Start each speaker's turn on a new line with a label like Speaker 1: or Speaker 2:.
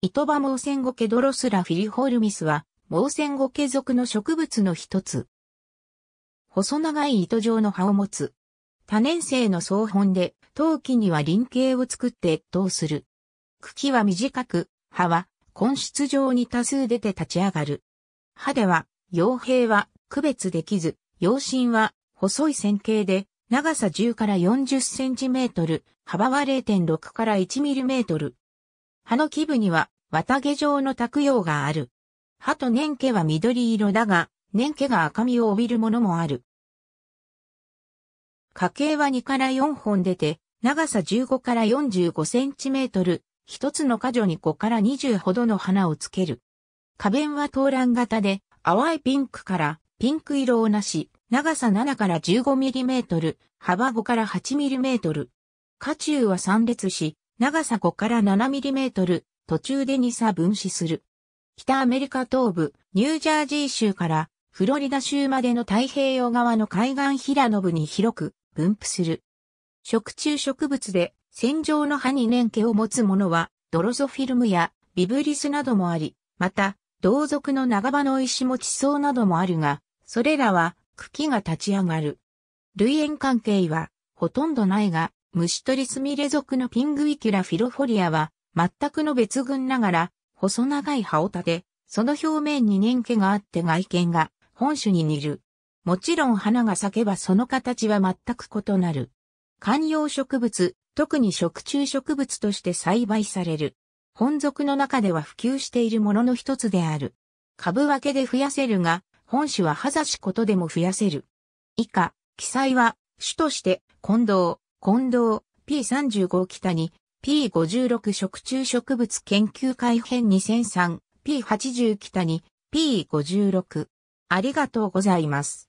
Speaker 1: イトバモウセンゴケドロスラフィリホルミスは、モウセンゴケ属の植物の一つ。細長い糸状の葉を持つ。多年生の草本で、陶器には輪形を作って越冬する。茎は短く、葉は根室状に多数出て立ち上がる。葉では、傭兵は区別できず、陽芯は細い線形で、長さ10から40センチメートル、幅は0.6から1ミリメートル。葉の基部には綿毛状の卓葉がある。葉と年毛は緑色だが、年毛が赤みを帯びるものもある。花茎は2から4本出て、長さ15から45センチメートル、一つの花女に5から20ほどの花をつける。花弁は投卵型で、淡いピンクからピンク色をなし、長さ7から15ミリメートル、幅5から8ミリメートル。花中は3列し、長さ5から7ミリメートル、途中で2差分子する。北アメリカ東部、ニュージャージー州からフロリダ州までの太平洋側の海岸平野部に広く分布する。食虫植物で線状の葉に年季を持つものはドロゾフィルムやビブリスなどもあり、また同族の長場の石も地層などもあるが、それらは茎が立ち上がる。類縁関係はほとんどないが、虫取りスミレ属のピングイキュラフィロフォリアは、全くの別群ながら、細長い葉を立て、その表面に年季があって外見が本種に似る。もちろん花が咲けばその形は全く異なる。観葉植物、特に食虫植物として栽培される。本属の中では普及しているものの一つである。株分けで増やせるが、本種は葉ざしことでも増やせる。以下、記載は、種として、近藤、近藤 P35 北に P56 食虫植物研究会編 2003P80 北に P56 ありがとうございます。